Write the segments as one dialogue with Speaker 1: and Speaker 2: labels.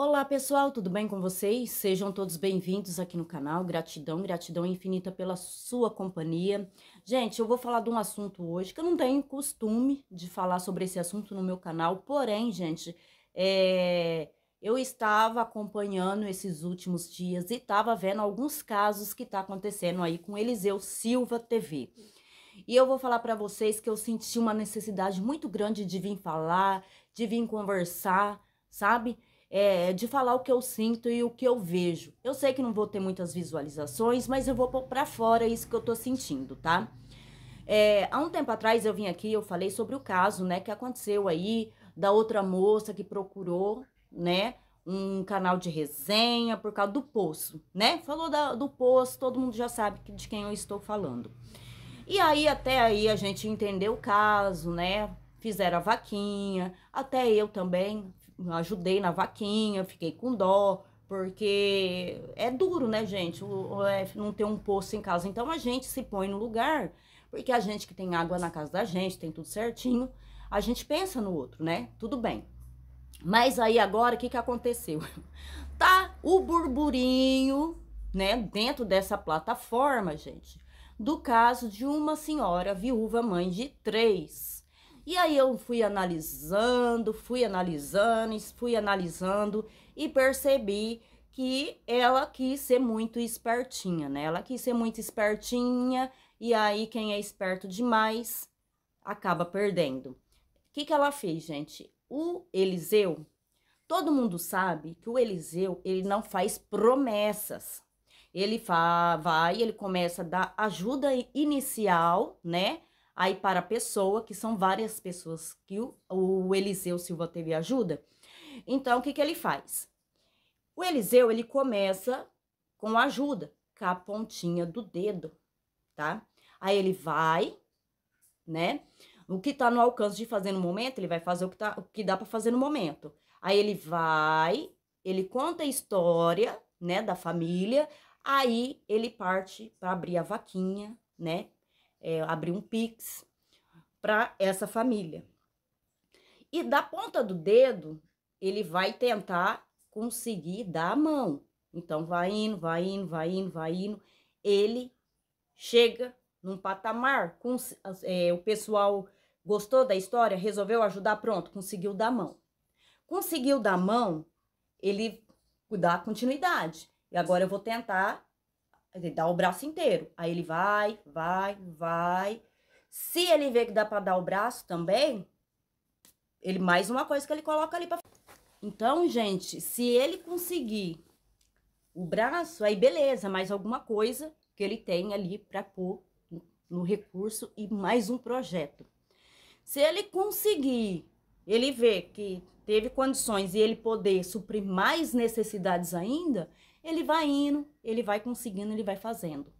Speaker 1: Olá pessoal, tudo bem com vocês? Sejam todos bem-vindos aqui no canal. Gratidão, gratidão infinita pela sua companhia. Gente, eu vou falar de um assunto hoje que eu não tenho costume de falar sobre esse assunto no meu canal, porém, gente, é... eu estava acompanhando esses últimos dias e estava vendo alguns casos que tá acontecendo aí com Eliseu Silva TV. E eu vou falar para vocês que eu senti uma necessidade muito grande de vir falar, de vir conversar, sabe? é, de falar o que eu sinto e o que eu vejo. Eu sei que não vou ter muitas visualizações, mas eu vou para fora isso que eu tô sentindo, tá? É, há um tempo atrás eu vim aqui, eu falei sobre o caso, né, que aconteceu aí da outra moça que procurou, né, um canal de resenha por causa do poço, né? Falou da, do poço, todo mundo já sabe de quem eu estou falando. E aí, até aí, a gente entendeu o caso, né? Fizeram a vaquinha, até eu também ajudei na vaquinha, fiquei com dó, porque é duro, né, gente, o, é, não ter um poço em casa. Então a gente se põe no lugar, porque a gente que tem água na casa da gente, tem tudo certinho, a gente pensa no outro, né? Tudo bem. Mas aí agora, o que, que aconteceu? Tá o burburinho, né, dentro dessa plataforma, gente, do caso de uma senhora viúva mãe de três e aí eu fui analisando, fui analisando, fui analisando e percebi que ela quis ser muito espertinha, né? Ela quis ser muito espertinha e aí quem é esperto demais acaba perdendo. O que, que ela fez, gente? O Eliseu, todo mundo sabe que o Eliseu, ele não faz promessas. Ele vai, ele começa a dar ajuda inicial, né? aí para a pessoa, que são várias pessoas que o, o Eliseu Silva teve ajuda. Então, o que, que ele faz? O Eliseu, ele começa com ajuda, com a pontinha do dedo, tá? Aí ele vai, né? O que tá no alcance de fazer no momento, ele vai fazer o que, tá, o que dá para fazer no momento. Aí ele vai, ele conta a história, né, da família, aí ele parte para abrir a vaquinha, né? é, abrir um Pix para essa família. E da ponta do dedo, ele vai tentar conseguir dar a mão. Então, vai indo, vai indo, vai indo, vai indo. Ele chega num patamar. Com, é, o pessoal gostou da história, resolveu ajudar, pronto, conseguiu dar mão. Conseguiu dar mão, ele dá continuidade. E agora eu vou tentar dizer, dá o braço inteiro. Aí ele vai, vai, vai. Se ele vê que dá para dar o braço também, ele mais uma coisa que ele coloca ali para Então, gente, se ele conseguir o braço, aí beleza, mais alguma coisa que ele tem ali para pôr no recurso e mais um projeto. Se ele conseguir, ele ver que teve condições e ele poder suprir mais necessidades ainda, ele vai indo, ele vai conseguindo, ele vai fazendo.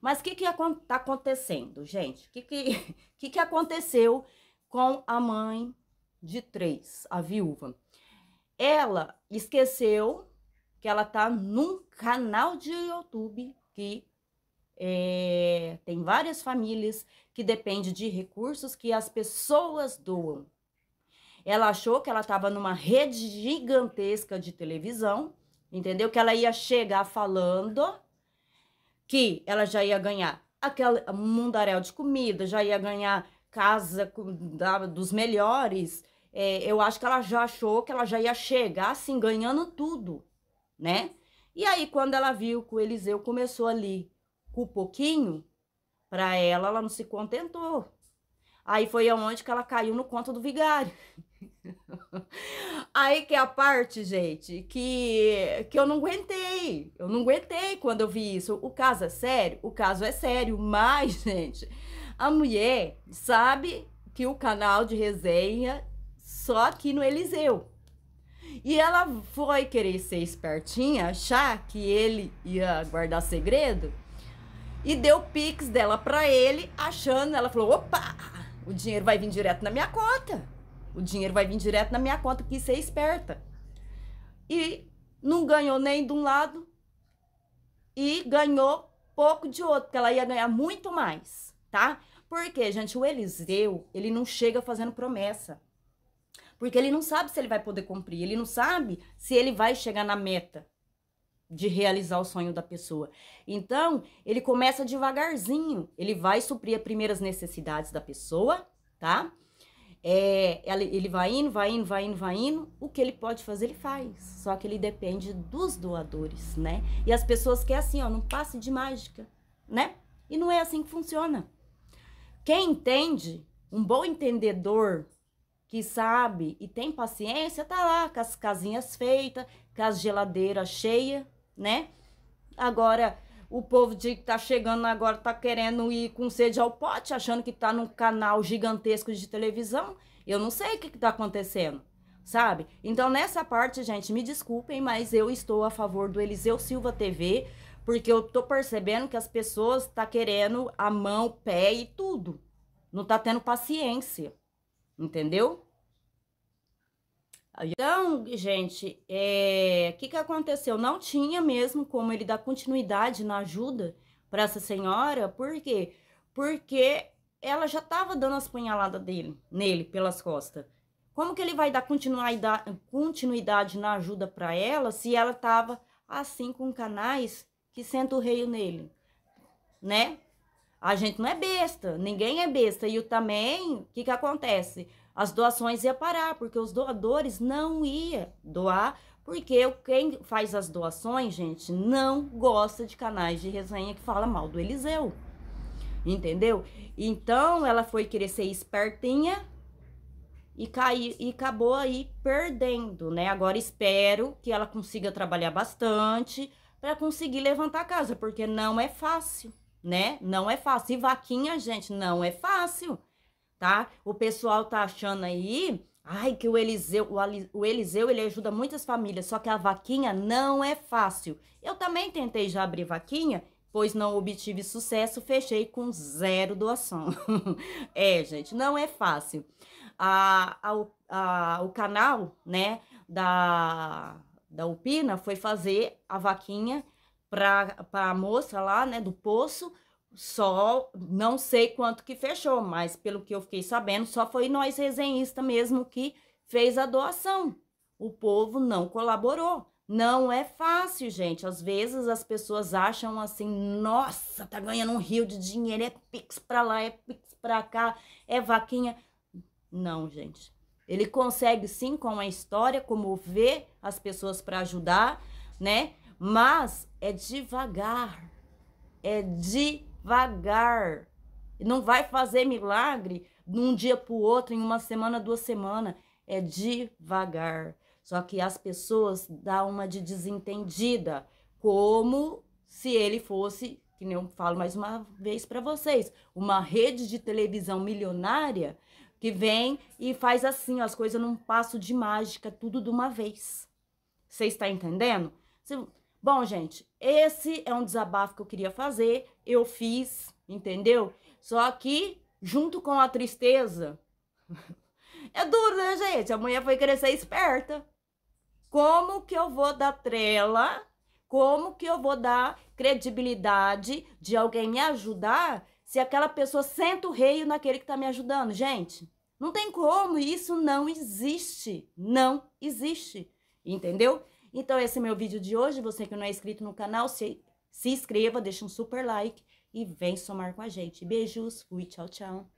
Speaker 1: Mas o que está acontecendo, gente? O que, que, que, que aconteceu com a mãe de três, a viúva? Ela esqueceu que ela tá num canal de YouTube que é, tem várias famílias que depende de recursos que as pessoas doam. Ela achou que ela estava numa rede gigantesca de televisão Entendeu? Que ela ia chegar falando que ela já ia ganhar aquele mundaréu de comida, já ia ganhar casa com, da, dos melhores. É, eu acho que ela já achou que ela já ia chegar assim, ganhando tudo, né? E aí, quando ela viu que o Eliseu começou ali com pouquinho, para ela, ela não se contentou. Aí foi aonde que ela caiu no conto do vigário. Aí que é a parte, gente, que, que eu não aguentei. Eu não aguentei quando eu vi isso. O caso é sério? O caso é sério, mas, gente, a mulher sabe que o canal de resenha só aqui no Eliseu. E ela foi querer ser espertinha, achar que ele ia guardar segredo e deu pix dela para ele, achando, ela falou: "Opa, o dinheiro vai vir direto na minha conta". O dinheiro vai vir direto na minha conta, que ser é esperta. E não ganhou nem de um lado e ganhou pouco de outro, porque ela ia ganhar muito mais, tá? Porque, gente, o Eliseu, ele não chega fazendo promessa. Porque ele não sabe se ele vai poder cumprir, ele não sabe se ele vai chegar na meta de realizar o sonho da pessoa. Então, ele começa devagarzinho, ele vai suprir as primeiras necessidades da pessoa, tá? É, ele vai indo, vai indo, vai indo, vai indo. O que ele pode fazer, ele faz. Só que ele depende dos doadores, né? E as pessoas querem assim, ó, não passe de mágica, né? E não é assim que funciona. Quem entende, um bom entendedor que sabe e tem paciência, tá lá com as casinhas feitas, com as geladeiras cheias, né? Agora, o povo de que tá chegando agora tá querendo ir com sede ao pote, achando que tá num canal gigantesco de televisão. Eu não sei o que, que tá acontecendo, sabe? Então, nessa parte, gente, me desculpem, mas eu estou a favor do Eliseu Silva TV, porque eu tô percebendo que as pessoas tá querendo a mão, o pé e tudo. Não tá tendo paciência, entendeu? Então, gente, o eh, é, que, que aconteceu? Não tinha mesmo como ele dar continuidade na ajuda para essa senhora, por quê? Porque ela já estava dando as punhaladas dele, nele, pelas costas. Como que ele vai dar continuidade, continuidade na ajuda para ela se ela estava assim com canais que senta o rei nele, né? A gente não é besta, ninguém é besta. E o também, o que, que acontece? As doações ia parar, porque os doadores não ia doar, porque quem faz as doações, gente, não gosta de canais de resenha que fala mal do Eliseu. Entendeu? Então ela foi querer ser espertinha e cai e acabou aí perdendo, né? Agora espero que ela consiga trabalhar bastante para conseguir levantar a casa, porque não é fácil né? Não é fácil. E vaquinha, gente, não é fácil, tá? O pessoal tá achando aí, ai, que o Eliseu, o, o Eliseu, ele ajuda muitas famílias, só que a vaquinha não é fácil. Eu também tentei já abrir vaquinha, pois não obtive sucesso, fechei com zero doação. é, gente, não é fácil. A, a, a, o canal, né, da, da Upina foi fazer a vaquinha para a moça lá, né, do poço, só não sei quanto que fechou, mas pelo que eu fiquei sabendo, só foi nós resenhistas mesmo que fez a doação. O povo não colaborou. Não é fácil, gente. Às vezes as pessoas acham assim: nossa, tá ganhando um rio de dinheiro, é pix pra lá, é pix pra cá, é vaquinha. Não, gente. Ele consegue sim, com a história, comover as pessoas para ajudar, né? Mas é devagar. É devagar. Não vai fazer milagre de um dia para o outro, em uma semana, duas semanas. É devagar. Só que as pessoas dão uma de desentendida, como se ele fosse, que nem eu falo mais uma vez para vocês, uma rede de televisão milionária que vem e faz assim, as coisas num passo de mágica, tudo de uma vez. Você está entendendo? Você Bom, gente, esse é um desabafo que eu queria fazer, eu fiz, entendeu? Só que, junto com a tristeza, é duro, né, gente? A mulher foi crescer esperta. Como que eu vou dar trela? Como que eu vou dar credibilidade de alguém me ajudar se aquela pessoa senta o reio naquele que está me ajudando? Gente, não tem como, isso não existe. Não existe, entendeu? Então, esse é meu vídeo de hoje. Você que não é inscrito no canal, se, se inscreva, deixa um super like e vem somar com a gente. Beijos, fui, tchau, tchau.